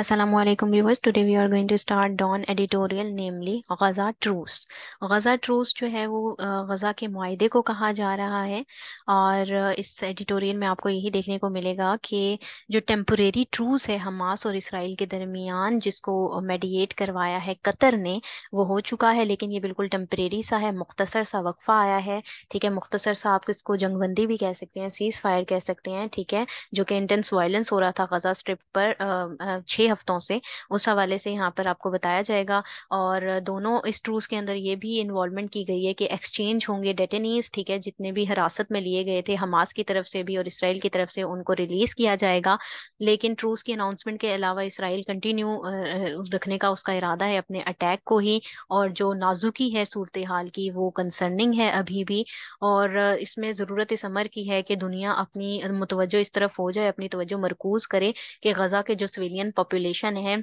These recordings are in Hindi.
Assalamualaikum viewers. Today we are going to start Dawn editorial, namely Gaza Truce. Gaza Truce जो है वो गज़ा के माहे को कहा जा रहा है और इस एडिटोरियल में आपको यही देखने को मिलेगा कि जो टेम्प्रेरी ट्रूस है हमास और इसराइल के दरमियान जिसको मेडिएट करवाया है कतर ने वो हो चुका है लेकिन ये बिल्कुल टेम्प्रेरी सा है मुख्तसर सा वक्फ़ा आया है ठीक है मुख्तसर सा आप इसको जंगबंदी भी कह सकते हैं सीज़ फायर कह सकते हैं ठीक है जो कि इंटेंस वायलेंस हो रहा था गज़ा स्ट्रिप पर छः हफ्तों से उस हवाले से यहाँ पर आपको बताया जाएगा और दोनों इस ट्रूस के अंदर ये भी इन्वॉल्वमेंट की गई है कि एक्सचेंज होंगे डेटेनीज ठीक है जितने भी हिरासत में लिए गए थे हमास की तरफ से भी और इसराइल की तरफ से उनको रिलीज किया जाएगा लेकिन ट्रूस की अनाउंसमेंट के अलावा इसराइल कंटिन्यू रखने का उसका इरादा है अपने अटैक को ही और जो नाजुकी है सूरत हाल की वो कंसर्निंग है अभी भी और इसमें ज़रूरत इस अमर की है कि दुनिया अपनी मुतवजो इस तरफ हो जाए अपनी तवज्जो मरकूज करे कि गजा के जो सिविलियन पॉपुलेशन पॉपुलेशन है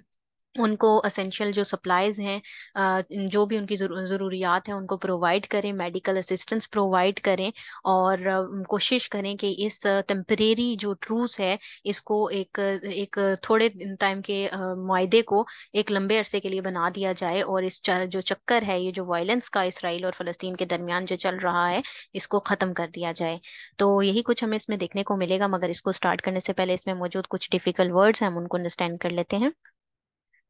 उनको असेंशियल जो सप्लाइज हैं जो भी उनकी ज़रूरियात हैं उनको प्रोवाइड करें मेडिकल असिस्टेंस प्रोवाइड करें और कोशिश करें कि इस टेम्परेरी जो ट्रूस है इसको एक एक थोड़े टाइम के माहे को एक लंबे अरसे के लिए बना दिया जाए और इस जो चक्कर है ये जो वायलेंस का इसराइल और फ़लस्तीन के दरमियान जो चल रहा है इसको ख़त्म कर दिया जाए तो यही कुछ हमें इसमें देखने को मिलेगा मगर इसको स्टार्ट करने से पहले इसमें मौजूद कुछ डिफ़िकल्ट वर्ड्स हैं हम उनको अंडरस्टैंड कर लेते हैं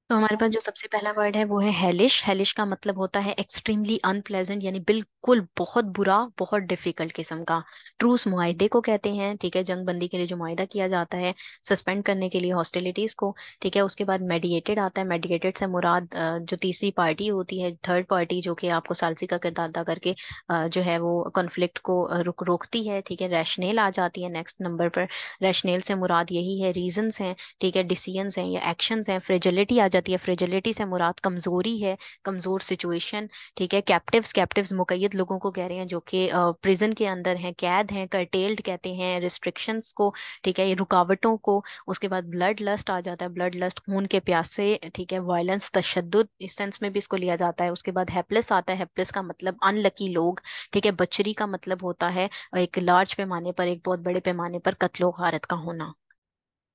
तो हमारे पास जो सबसे पहला वर्ड है वो है हेलिश हेलिश का मतलब होता है एक्सट्रीमली अनप्लेजेंट यानी बिल्कुल बहुत बुरा बहुत डिफिकल्ट किस्म का ट्रूस माहदे को कहते हैं ठीक है जंग बंदी के लिए जो माहदा किया जाता है सस्पेंड करने के लिए हॉस्टिलिटीज को ठीक है उसके बाद मेडिएटेड आता है मेडिएटेड से मुराद जो तीसरी पार्टी होती है थर्ड पार्टी जो कि आपको सालसी का किरदार अदा करके जो है वो कॉन्फ्लिक्ट को रुक रोकती है ठीक है रैशनेल आ जाती है नेक्स्ट नंबर पर रैशनेल से मुराद यही है रीजन्स हैं ठीक है डिसीजन हैं या एक्शन हैं फ्रेजिलिटी आ जाती है फ्रेजिलिटी से मुराद कमज़ोरी है कमज़ोर सिचुएशन ठीक है कैप्टिव्स कैप्टिव्स मुकैद लोगों को कह रहे हैं जो कि प्रिजन के अंदर हैं कैद हैं कर्टेल्ड कहते हैं रिस्ट्रिक्शंस को ठीक है ये रुकावटों को उसके बाद ब्लड लस्ट आ जाता है ब्लड लस्ट खून के प्यासे ठीक है वायलेंस तशद इस सेंस में भी इसको लिया जाता है उसके बाद हेप्लेस आता है हेप्लेस का मतलब अनलकी लोग ठीक है बचरी का मतलब होता है एक लार्ज पैमाने पर एक बहुत बड़े पैमाने पर कत्लो गारत का होना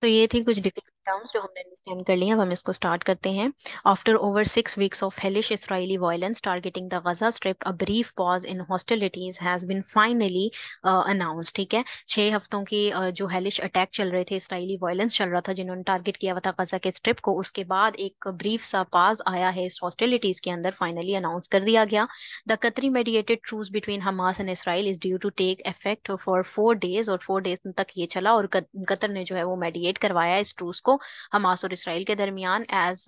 तो ये थी कुछ डिफिकल्ट डाउन जो हमने अंडरस्टैंड कर लिया अब हम इसको स्टार्ट करते हैं after over six weeks of hellish Israeli violence targeting the Gaza strip a brief pause in hostilities has been finally announce ठीक है छह हफ्तों की uh, जो हेलिश अटैक चल रहे थे इसराइली वायलेंस चल रहा था जिन्होंने टारगेट किया हुआ था गजा के स्ट्रिप को उसके बाद एक ब्रीफ सा पॉज आया है इस हॉस्टिलिटीज के अंदर फाइनली अनाउंस कर दिया गया the Qatari mediated truce between Hamas and Israel is due to take effect for four days और फोर डेज तक ये चला और कतर ने जो है वो मेडिएट करवाया इस ट्रूज को हमास और इसराइल के दरमियान as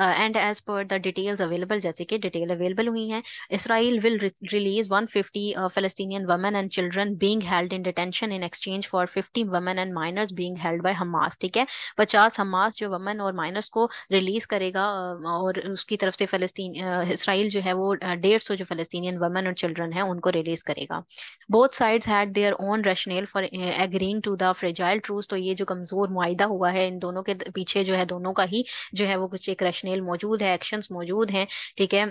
and as per the details available जैसे कि डिटेल अवेलेबल हुई हैं Israel will release 150 fifty Palestinian women and children being held in detention in exchange for fifty women and minors being held by Hamas ठीक है पचास हमास जो वमेन और माइनर्स को रिलीज करेगा uh, और उसकी तरफ से फलस्तीन uh, इसराइल जो है वो uh, डेढ़ सौ जो फलस्तीनियन वमेन और चिल्ड्रन है उनको रिलीज करेगा both side had their own rationale for agreeing to the fragile truce तो ये जो कमजोर मुआदा हुआ है इन दोनों के पीछे जो है दोनों का ही जो है वो कुछ एक रेशनेल मौजूद है एक्शन मौजूद हैं ठीक है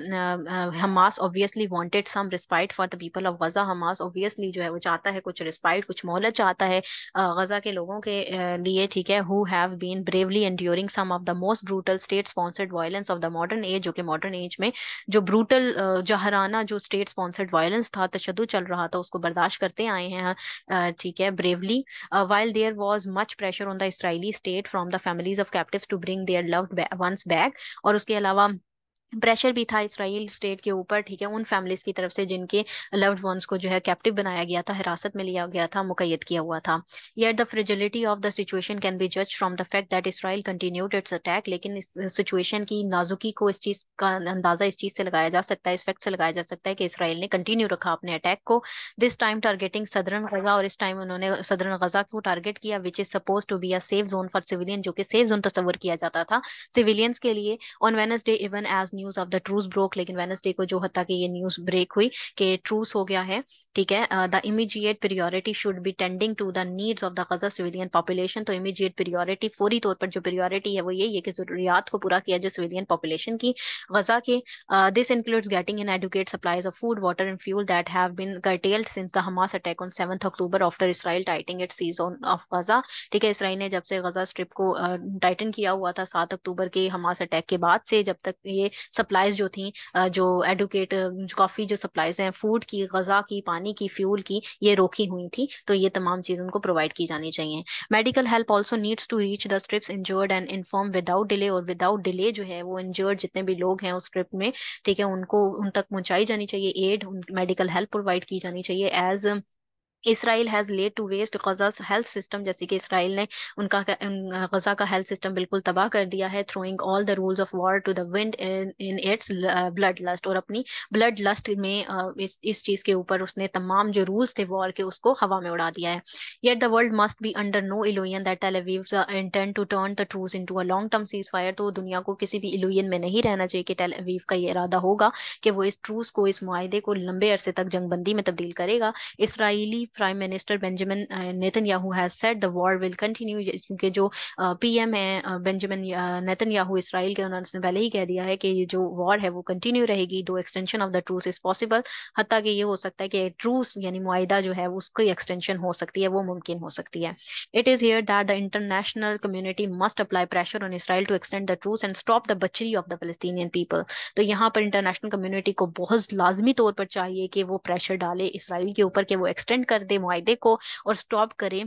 Hamas obviously wanted some respite for the people of Gaza Hamas obviously जो है वो चाहता है कुछ रिस्पाइट कुछ मोहलत चाहता है गजा के लोगों के लिए ठीक है who have been bravely enduring some of the most brutal state sponsored violence of the modern age जो कि मॉडर्न एज में जो ब्रूटल जहराना जो स्टेट स्पॉन्सर्ड वायलेंस था तशद चल रहा था उसको बर्दाश्त करते आए हैं ठीक है bravely while there was much pressure on the Israeli state from the the families of captives to bring their loved ones back और उसके अलावा प्रेशर भी था इसराइल स्टेट के ऊपर ठीक है उन फैमिलीज की तरफ से जिनके लव्ड वंस को जो है कैप्टिव बनाया गया था हिरासत में लिया गया था मुकैद किया हुआ था yet the fragility of the situation can be जज from the fact that Israel continued its attack लेकिन इस सिचुएशन की नाजुकी को इस चीज का अंदाजा इस चीज से लगाया जा सकता है इस फैक्ट से लगाया जा सकता है कि इसराइल ने कंटिन्यू रखा अपने अटैक को this time targeting southern Gaza और इस टाइम उन्होंने सदरन गजा को टारगेट किया which is suppose to be a safe zone for civilian जो कि सेफ जोन तस्वर किया जाता था सिविलियंस के लिए on Wednesday even as news of the truce broke लेकिन वेनसडे को जो हत्या की ये न्यूज ब्रेक हुई कि ट्रूस हो गया है ठीक है the immediate priority should be tending to the needs of the Gaza civilian population तो इमीजिएट प्रियोरिटी फौरी तौर पर जो प्रियोरिटी है वो ये है कि जरूरियात को पूरा किया जाए सिविलियन पॉपुलेशन की गजा के this includes getting in adequate supplies of food water and fuel that have been curtailed since the Hamas attack on seventh October after Israel tightening it seize on of Gaza. ठीक है इसराइल ने जब से गजा स्ट्रिप को टाइटन uh, किया हुआ था सात अक्टूबर के हमास अटैक के बाद से जब तक ये सप्लाईज जो थी जो एडुकेट काफ़ी जो सप्लाईज हैं फूड की गज़ा की पानी की फ्यूल की ये रोकी हुई थी तो ये तमाम चीज़ उनको प्रोवाइड की जानी चाहिए medical help also needs to reach the strips injured and infirm without delay और विदाउट डिले जो है वो इंजर्ड जितने भी लोग हैं उस ट्रिप में ठीक है उनको उन तक पहुंचाई जानी चाहिए एड मेडिकल हेल्प प्रोवाइड की जानी चाहिए as Israel has laid to waste Gaza health system जैसे कि इसराइल ने उनका गजा का हेल्थ सिस्टम बिल्कुल तबाह कर दिया है throwing all the rules of war to the wind in its blood lust और अपनी ब्लड लस्ट में uh, इस इस चीज़ के ऊपर उसने तमाम जो रूल्स थे वॉर के उसको हवा में उड़ा दिया है yet the world must be under no illusion that Tel Aviv's intent to turn the truce into a long term ceasefire तो दुनिया को किसी भी इलोयन में नहीं रहना चाहिए कि टेलीवीव का ये इरादा होगा कि वो इस ट्रूज को इस माहे को लंबे अरसे तक जंगबंदी में तब्दील करेगा Israeli prime minister Benjamin Netanyahu has said the war will continue क्योंकि जो पीएम uh, है बेंजामिन नेतन याहू इसराइल के उन्होंने पहले ही कह दिया है कि ये जो वॉर है वो कंटिन्यू रहेगी though extension of the truce is possible हत्या कि ये हो सकता है कि ट्रूस यानी मुआदा जो है उसकी एक्सटेंशन हो सकती है वो मुमकिन हो सकती है it is here that the international community must apply pressure on Israel to extend the truce and stop the butchery of the Palestinian people तो यहाँ पर इंटरनेशनल कम्युनिटी को बहुत लाजमी तौर पर चाहिए कि वो प्रेशर डाले इसराइल के ऊपर कि वो एक्सटेंड कर कर दे मुआदे को और स्टॉप करें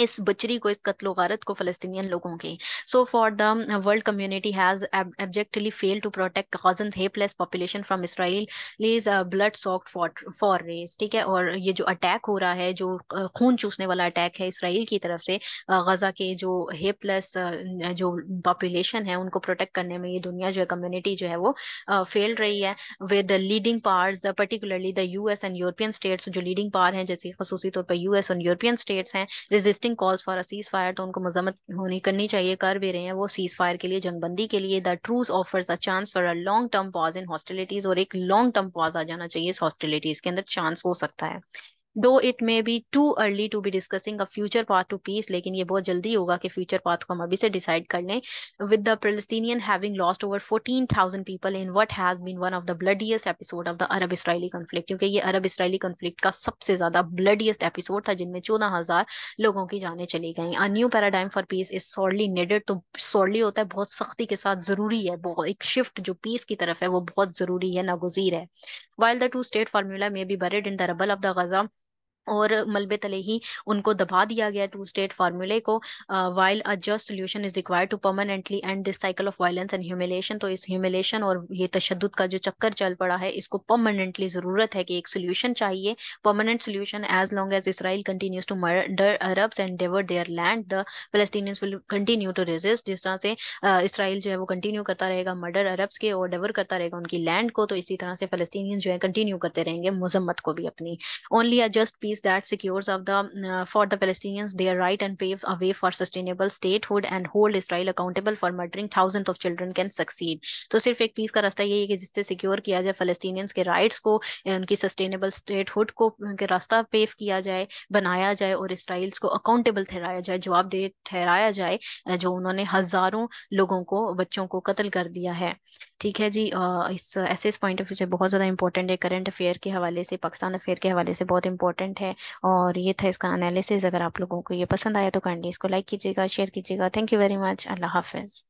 इस बचरी को इस कत्लो गारत को फलस्तनी लोगों की so far the world community has abjectly fail to protect Gazan hapless population from Israel is blood soaked for race ठीक है और ये जो अटैक हो रहा है जो uh, खून चूसने वाला अटैक है इसराइल की तरफ से गजा uh, के जो हेपलेस uh, जो पॉपुलेशन है उनको प्रोटेक्ट करने में ये दुनिया जो है कम्युनिटी जो है वो फेल रही है with leading part particularly the US and European states जो लीडिंग पार हैं जैसे खसूसी तौर पर यूएस और यूरोपियन स्टेट्स हैं रेजिस्टिंग सिंह calls for a ceasefire तो उनको मजम्मत होनी करनी चाहिए कर भी रहे हैं वो सीज फायर के लिए जंगबंदी के लिए the truce offers a chance for a long term pause in hostilities और एक लॉन्ग टर्म पॉज आ जाना चाहिए इस हॉस्टिलिटीज के अंदर चांस हो सकता है though it may be too early to be discussing a future path to peace लेकिन ये बहुत जल्दी होगा कि फ्यूचर पाथ को हम अभी से डिसाइड कर लें with the Palestinian having lost over fourteen thousand people in what has been one of the bloodiest episode of the Arab Israeli conflict क्योंकि ये अरब इसराइली कन्फ्लिक्ट का सबसे ज्यादा ब्लडियस्ट एपिसोड था जिनमें चौदह हजार लोगों की जाने चली गई a new paradigm for peace is sorely needed तो सॉर्डली होता है बहुत सख्ती के साथ जरूरी है एक शिफ्ट जो पीस की तरफ है वो बहुत जरूरी है नागुजीर है while the two state formula may be buried in the rubble of the Gaza और मलबे तले ही उनको दबा दिया गया टू स्टेट फार्मूले को while a just solution is required to permanently end this cycle of violence and humiliation तो इस ह्यूमिलेशन और ये तशद का जो चक्कर चल पड़ा है इसको परमानेंटली जरूरत है कि एक सोल्यूशन चाहिए permanent solution as long as Israel continues to murder Arabs and devour their land the Palestinians will continue to resist जिस तरह से इसराइल जो है वो कंटिन्यू करता रहेगा मर्डर अरब्स के और डेवर करता रहेगा उनकी लैंड को तो इसी तरह से फलस्तीनियंस जो है कंटिन्यू करते रहेंगे मजम्मत को भी अपनी only a just peace peace that secures of the uh, for the Palestinians their right and paves a way for sustainable statehood and hold Israel accountable for murdering thousands of children can succeed. तो सिर्फ एक पीस का रास्ता यही है कि जिससे सिक्योर किया जाए फलस्तीनियंस के राइट्स को उनकी सस्टेनेबल हुड को के रास्ता पेव किया जाए बनाया जाए और इसराइल को अकाउंटेबल ठहराया जाए जवाबदेह ठहराया जाए जो उन्होंने हजारों लोगों को बच्चों को कत्ल कर दिया है ठीक है जी इस ऐसे इस पॉइंट ऑफ व्यू से बहुत ज़्यादा इंपॉर्टेंट है करंट अफेयर के हवाले से पाकिस्तान अफेयर के हवाले से बहुत इंपॉर्टेंट है है और ये था इसका एनालिसिस अगर आप लोगों को ये पसंद आया तो काइंडली इसको लाइक कीजिएगा शेयर कीजिएगा थैंक यू वेरी मच अल्लाह हाफिज़